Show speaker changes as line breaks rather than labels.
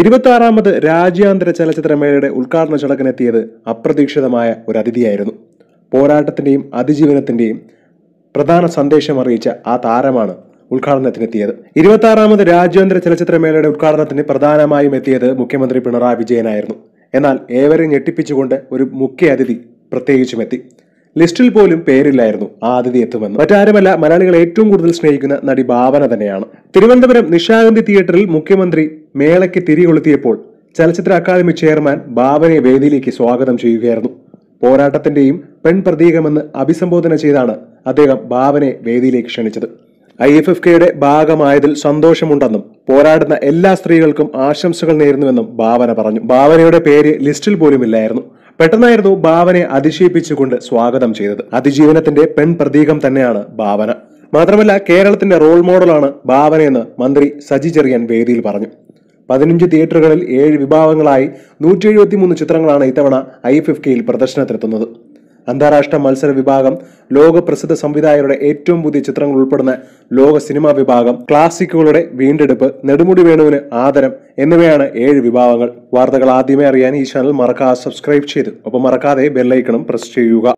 ഇരുപത്തിയാറാമത് രാജ്യാന്തര ചലച്ചിത്രമേളയുടെ ഉദ്ഘാടന ചടങ്ങിനെത്തിയത് അപ്രതീക്ഷിതമായ ഒരു അതിഥിയായിരുന്നു പോരാട്ടത്തിൻ്റെയും അതിജീവനത്തിൻ്റെയും പ്രധാന സന്ദേശം അറിയിച്ച ആ താരമാണ് ഉദ്ഘാടനത്തിനെത്തിയത് ഇരുപത്തിയാറാമത് രാജ്യാന്തര ചലച്ചിത്രമേളയുടെ ഉദ്ഘാടനത്തിന് പ്രധാനമായും എത്തിയത് മുഖ്യമന്ത്രി പിണറായി വിജയനായിരുന്നു എന്നാൽ ഏവരെയും ഞെട്ടിപ്പിച്ചുകൊണ്ട് ഒരു മുഖ്യ അതിഥി പ്രത്യേകിച്ചും എത്തി ലിസ്റ്റിൽ പോലും പേരില്ലായിരുന്നു ആദിതി എത്തുമെന്ന് മറ്റാരുമല്ല മലയാളികൾ ഏറ്റവും കൂടുതൽ സ്നേഹിക്കുന്ന നടി ഭാവന തന്നെയാണ് തിരുവനന്തപുരം നിശാഗന്ധി തിയേറ്ററിൽ മുഖ്യമന്ത്രി മേളയ്ക്ക് തിരികൊളുത്തിയപ്പോൾ ചലച്ചിത്ര അക്കാദമി ചെയർമാൻ ഭാവനയെ വേദിയിലേക്ക് സ്വാഗതം ചെയ്യുകയായിരുന്നു പോരാട്ടത്തിന്റെയും പ്രതീകമെന്ന് അഭിസംബോധന ചെയ്താണ് അദ്ദേഹം ഭാവനയെ വേദിയിലേക്ക് ക്ഷണിച്ചത് ഐ എഫ് എഫ് കെയുടെ ഭാഗമായതിൽ സന്തോഷമുണ്ടെന്നും പോരാടുന്ന എല്ലാ സ്ത്രീകൾക്കും ആശംസകൾ നേരുന്നുവെന്നും ഭാവന പറഞ്ഞു ഭാവനയുടെ പേര് ലിസ്റ്റിൽ പോലും ഇല്ലായിരുന്നു പെട്ടെന്നായിരുന്നു ഭാവനയെ അതിശയിപ്പിച്ചുകൊണ്ട് സ്വാഗതം ചെയ്തത് അതിജീവനത്തിന്റെ പെൺ പ്രതീകം തന്നെയാണ് ഭാവന മാത്രമല്ല കേരളത്തിന്റെ റോൾ മോഡലാണ് ഭാവനയെന്ന് മന്ത്രി സജി ചെറിയാൻ വേദിയിൽ പറഞ്ഞു പതിനഞ്ച് തിയേറ്ററുകളിൽ ഏഴ് വിഭാഗങ്ങളായി നൂറ്റി ചിത്രങ്ങളാണ് ഇത്തവണ ഐ ഫിഫ്റ്റിയിൽ പ്രദർശനത്തിനെത്തുന്നത് അന്താരാഷ്ട്ര മത്സര വിഭാഗം ലോക പ്രസിദ്ധ സംവിധായകരുടെ ഏറ്റവും പുതിയ ചിത്രങ്ങൾ ഉൾപ്പെടുന്ന ലോക സിനിമാ വിഭാഗം ക്ലാസിക്കുകളുടെ വീണ്ടെടുപ്പ് നെടുമുടി വേണുവിന് ആദരം എന്നിവയാണ് ഏഴ് വിഭാഗങ്ങൾ വാർത്തകൾ ആദ്യമേ അറിയാൻ ഈ ചാനൽ മറക്കാതെ സബ്സ്ക്രൈബ് ചെയ്ത് ഒപ്പം മറക്കാതെ ബെല്ലൈക്കണം പ്രസ് ചെയ്യുക